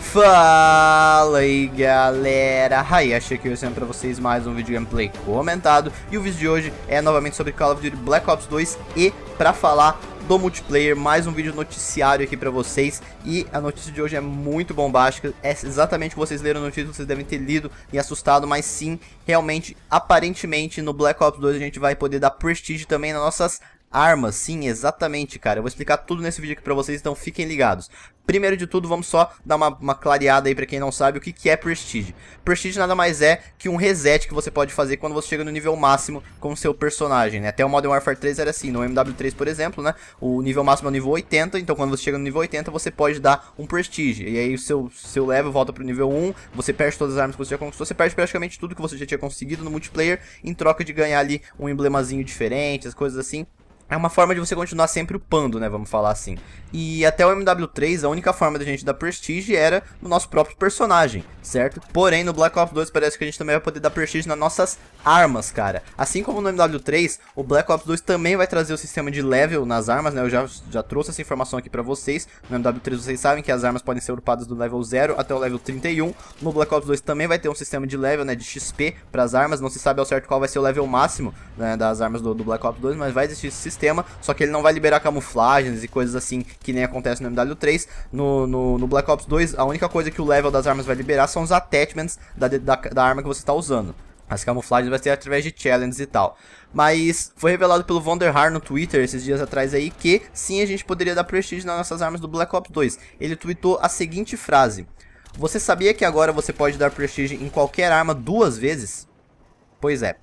Fala aí galera, achei aqui eu sempre pra vocês mais um vídeo gameplay comentado E o vídeo de hoje é novamente sobre Call of Duty Black Ops 2 e pra falar do multiplayer, mais um vídeo noticiário aqui pra vocês E a notícia de hoje é muito bombástica, é exatamente o que vocês leram no título, vocês devem ter lido e assustado Mas sim, realmente, aparentemente no Black Ops 2 a gente vai poder dar prestígio também nas nossas armas, sim, exatamente, cara. Eu vou explicar tudo nesse vídeo aqui pra vocês, então fiquem ligados. Primeiro de tudo, vamos só dar uma, uma clareada aí pra quem não sabe o que, que é Prestige. Prestige nada mais é que um reset que você pode fazer quando você chega no nível máximo com o seu personagem, né? Até o Modern Warfare 3 era assim, no MW3, por exemplo, né? O nível máximo é o nível 80, então quando você chega no nível 80, você pode dar um Prestige. E aí o seu, seu level volta pro nível 1, você perde todas as armas que você já conquistou, você perde praticamente tudo que você já tinha conseguido no multiplayer, em troca de ganhar ali um emblemazinho diferente, as coisas assim é uma forma de você continuar sempre upando, né? Vamos falar assim. E até o MW3, a única forma da gente dar Prestige era no nosso próprio personagem, certo? Porém, no Black Ops 2 parece que a gente também vai poder dar Prestige nas nossas armas, cara. Assim como no MW3, o Black Ops 2 também vai trazer o sistema de level nas armas, né? Eu já, já trouxe essa informação aqui pra vocês. No MW3 vocês sabem que as armas podem ser upadas do level 0 até o level 31. No Black Ops 2 também vai ter um sistema de level, né? De XP pras armas. Não se sabe ao certo qual vai ser o level máximo né, das armas do, do Black Ops 2, mas vai existir esse sistema, só que ele não vai liberar camuflagens e coisas assim que nem acontece no MW3. No, no, no Black Ops 2, a única coisa que o level das armas vai liberar são os attachments da, da, da arma que você está usando. As camuflagens vai ser através de challenges e tal. Mas foi revelado pelo Vonderhaar no Twitter esses dias atrás aí que sim a gente poderia dar prestígio nas nossas armas do Black Ops 2. Ele tweetou a seguinte frase: Você sabia que agora você pode dar prestígio em qualquer arma duas vezes? Pois é.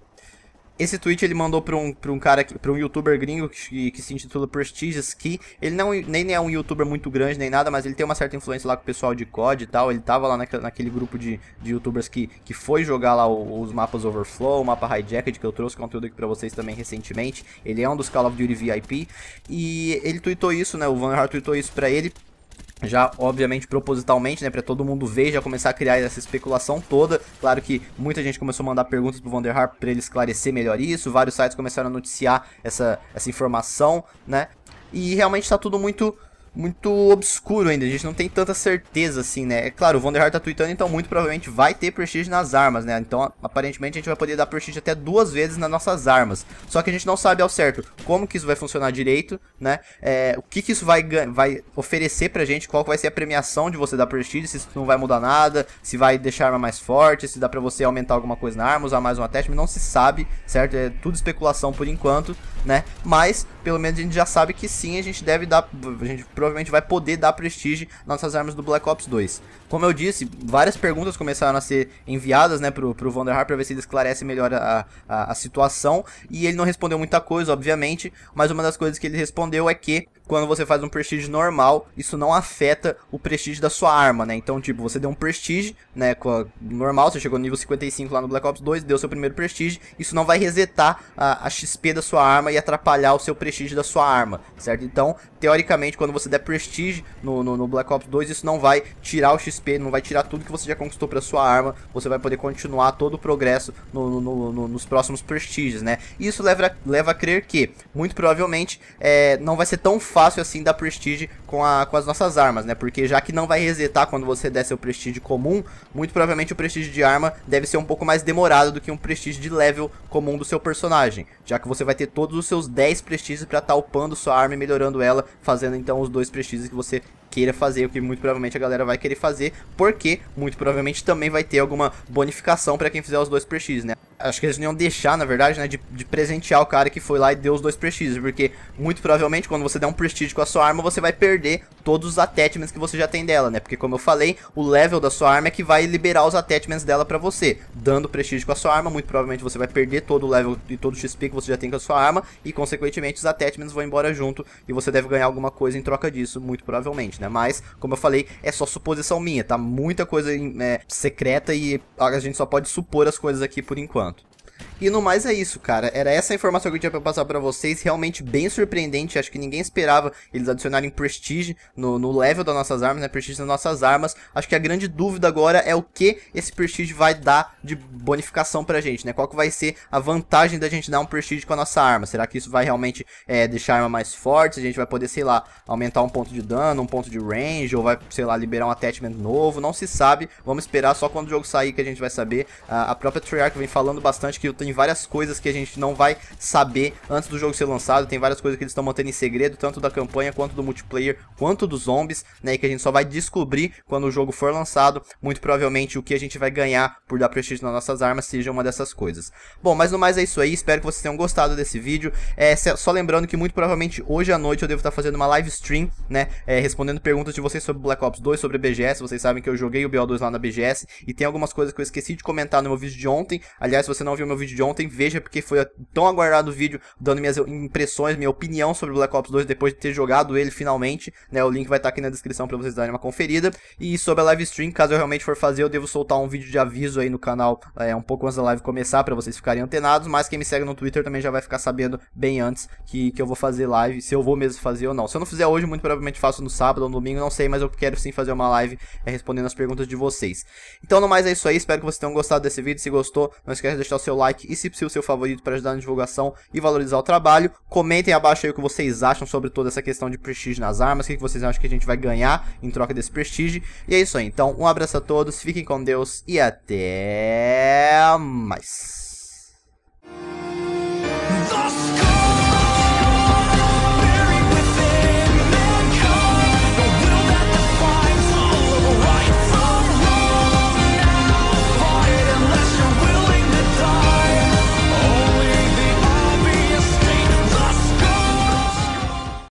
Esse tweet ele mandou para um, pra um cara, pra um youtuber gringo que, que se intitula Prestigious Key. Ele não, nem é um youtuber muito grande nem nada, mas ele tem uma certa influência lá com o pessoal de COD e tal. Ele tava lá naquele, naquele grupo de, de youtubers que, que foi jogar lá os mapas Overflow, o mapa Hijacked, que eu trouxe conteúdo aqui para vocês também recentemente. Ele é um dos Call of Duty VIP. E ele tweetou isso, né? O Van Hart tweetou isso para ele já obviamente propositalmente, né, para todo mundo ver, já começar a criar essa especulação toda. Claro que muita gente começou a mandar perguntas pro Vanderhaar para ele esclarecer melhor isso, vários sites começaram a noticiar essa, essa informação, né? E realmente está tudo muito muito obscuro ainda, a gente não tem tanta certeza assim, né? É claro, o Vanderhart tá tweetando, então muito provavelmente vai ter prestígio nas armas, né? Então, aparentemente, a gente vai poder dar prestígio até duas vezes nas nossas armas. Só que a gente não sabe ao certo como que isso vai funcionar direito, né? É, o que que isso vai, vai oferecer pra gente, qual vai ser a premiação de você dar prestígio, se isso não vai mudar nada, se vai deixar a arma mais forte, se dá pra você aumentar alguma coisa na arma, usar mais um teste, não se sabe, certo? É tudo especulação por enquanto, né? Mas pelo menos a gente já sabe que sim, a gente deve dar, a gente provavelmente vai poder dar prestígio nas nossas armas do Black Ops 2. Como eu disse, várias perguntas começaram a ser enviadas, né, pro, pro Vanderhaar pra ver se ele esclarece melhor a, a, a situação, e ele não respondeu muita coisa, obviamente, mas uma das coisas que ele respondeu é que quando você faz um prestígio normal, isso não afeta o prestígio da sua arma, né? Então, tipo, você deu um prestígio, né, normal, você chegou no nível 55 lá no Black Ops 2, deu seu primeiro prestígio, isso não vai resetar a, a XP da sua arma e atrapalhar o seu prestígio prestígio da sua arma, certo? Então, teoricamente, quando você der prestígio no, no, no, Black Ops 2, isso não vai tirar o XP, não vai tirar tudo que você já conquistou para sua arma, você vai poder continuar todo o progresso no, no, nos próximos prestígios, né? E isso leva a, leva a crer que, muito provavelmente, é, não vai ser tão fácil assim dar prestígio com, a, com as nossas armas, né? Porque já que não vai resetar quando você der seu prestígio comum, muito provavelmente o prestígio de arma deve ser um pouco mais demorado do que um prestígio de level comum do seu personagem, já que você vai ter todos os seus 10 prestígios prestígio para estar tá upando sua arma e melhorando ela, fazendo então os dois prestígios que você queira fazer, o que muito provavelmente a galera vai querer fazer, porque muito provavelmente também vai ter alguma bonificação para quem fizer os dois prex, né? Acho que eles não iam deixar, na verdade, né, de, de, presentear o cara que foi lá e deu os dois prex, porque muito provavelmente quando você der um prestígio com a sua arma, você vai perder todos os attachments que você já tem dela, né? Porque como eu falei, o level da sua arma é que vai liberar os attachments dela para você, dando prestígio com a sua arma, muito provavelmente você vai perder todo o level e todo o XP que você já tem com a sua arma e consequentemente os attachments vão embora junto e você deve ganhar alguma coisa em troca disso, muito provavelmente, né? né? Mas, como eu falei, é só suposição minha, tá? Muita coisa é, secreta e a gente só pode supor as coisas aqui por enquanto. E no mais é isso, cara. Era essa a informação que eu tinha pra passar pra vocês. Realmente bem surpreendente. Acho que ninguém esperava eles adicionarem Prestige no, no level das nossas armas, né? Prestige das nossas armas. Acho que a grande dúvida agora é o que esse Prestige vai dar de bonificação pra gente, né? Qual que vai ser a vantagem da gente dar um Prestige com a nossa arma? Será que isso vai realmente é, deixar a arma mais forte? A gente vai poder, sei lá, aumentar um ponto de dano, um ponto de range, ou vai, sei lá, liberar um attachment novo? Não se sabe. Vamos esperar só quando o jogo sair que a gente vai saber. A, a própria Treyarch vem falando bastante que tenho várias coisas que a gente não vai saber antes do jogo ser lançado, tem várias coisas que eles estão mantendo em segredo, tanto da campanha, quanto do multiplayer, quanto dos zombies, né, e que a gente só vai descobrir quando o jogo for lançado, muito provavelmente o que a gente vai ganhar por dar prestígio nas nossas armas seja uma dessas coisas. Bom, mas no mais é isso aí, espero que vocês tenham gostado desse vídeo, é, só lembrando que muito provavelmente hoje à noite eu devo estar fazendo uma live stream, né, é, respondendo perguntas de vocês sobre Black Ops 2, sobre BGS, vocês sabem que eu joguei o BO2 lá na BGS, e tem algumas coisas que eu esqueci de comentar no meu vídeo de ontem, aliás, se você não viu meu vídeo de ontem, veja, porque foi tão aguardado o vídeo dando minhas impressões, minha opinião sobre Black Ops 2 depois de ter jogado ele finalmente, né? O link vai estar tá aqui na descrição para vocês darem uma conferida. E sobre a live stream, caso eu realmente for fazer, eu devo soltar um vídeo de aviso aí no canal é, um pouco antes da live começar para vocês ficarem antenados, mas quem me segue no Twitter também já vai ficar sabendo bem antes que, que eu vou fazer live, se eu vou mesmo fazer ou não. Se eu não fizer hoje, muito provavelmente faço no sábado ou no domingo, não sei, mas eu quero sim fazer uma live é, respondendo as perguntas de vocês. Então, no mais é isso aí, espero que vocês tenham gostado desse vídeo. Se gostou, não esquece de deixar o seu like like e se possível seu favorito para ajudar na divulgação e valorizar o trabalho. Comentem abaixo aí o que vocês acham sobre toda essa questão de prestígio nas armas, o que vocês acham que a gente vai ganhar em troca desse prestígio. E é isso aí, então um abraço a todos, fiquem com Deus e até mais.